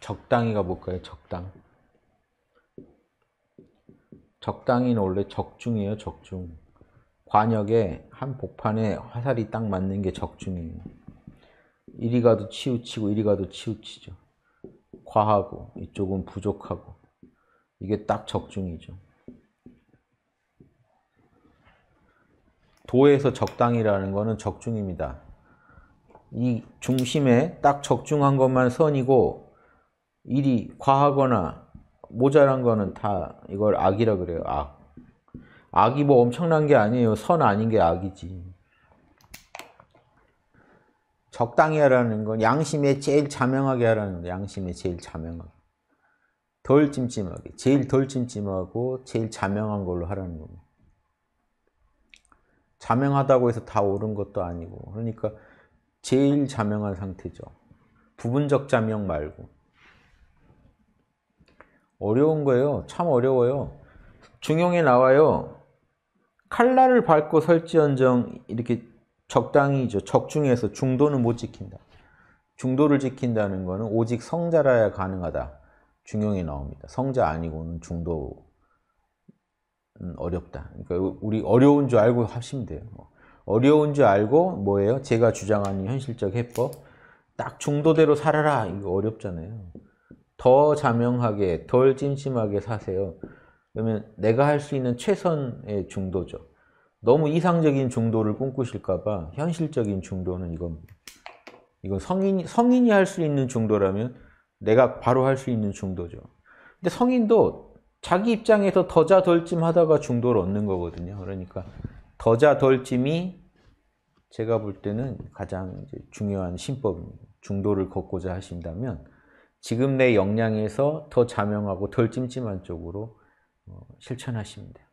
적당히 가볼까요? 적당. 적당히는 원래 적중이에요. 적중. 관역에 한 복판에 화살이 딱 맞는 게 적중이에요. 이리 가도 치우치고 이리 가도 치우치죠. 과하고 이쪽은 부족하고 이게 딱 적중이죠. 도에서 적당이라는 거는 적중입니다. 이 중심에 딱 적중한 것만 선이고 일이 과하거나 모자란 거는 다 이걸 악이라 그래요. 악. 악이 뭐 엄청난 게 아니에요. 선 아닌 게 악이지. 적당히 하라는 건 양심에 제일 자명하게 하라는 거 양심에 제일 자명하게. 덜 찜찜하게. 제일 덜 찜찜하고 제일 자명한 걸로 하라는 겁니다. 자명하다고 해서 다 옳은 것도 아니고. 그러니까 제일 자명한 상태죠. 부분적 자명 말고. 어려운 거예요. 참 어려워요. 중용에 나와요. 칼날을 밟고 설지언정 이렇게 적당히죠. 적중에서 중도는 못 지킨다. 중도를 지킨다는 것은 오직 성자라야 가능하다. 중용에 나옵니다. 성자 아니고는 중도 어렵다. 그러니까 우리 어려운 줄 알고 하시면 돼요. 뭐 어려운 줄 알고 뭐예요? 제가 주장하는 현실적 해법. 딱 중도대로 살아라. 이거 어렵잖아요. 더 자명하게, 덜 찜찜하게 사세요. 그러면 내가 할 수 있는 최선의 중도죠. 너무 이상적인 중도를 꿈꾸실까 봐 현실적인 중도는 이겁 이건 성인, 성인이 할 수 있는 중도라면 내가 바로 할 수 있는 중도죠. 근데 성인도 자기 입장에서 더자 덜찜 하다가 중도를 얻는 거거든요. 그러니까 더자 덜찜이 제가 볼 때는 가장 중요한 신법입니다. 중도를 걷고자 하신다면 지금 내 역량에서 더 자명하고 덜 찜찜한 쪽으로 어, 실천하시면 돼요.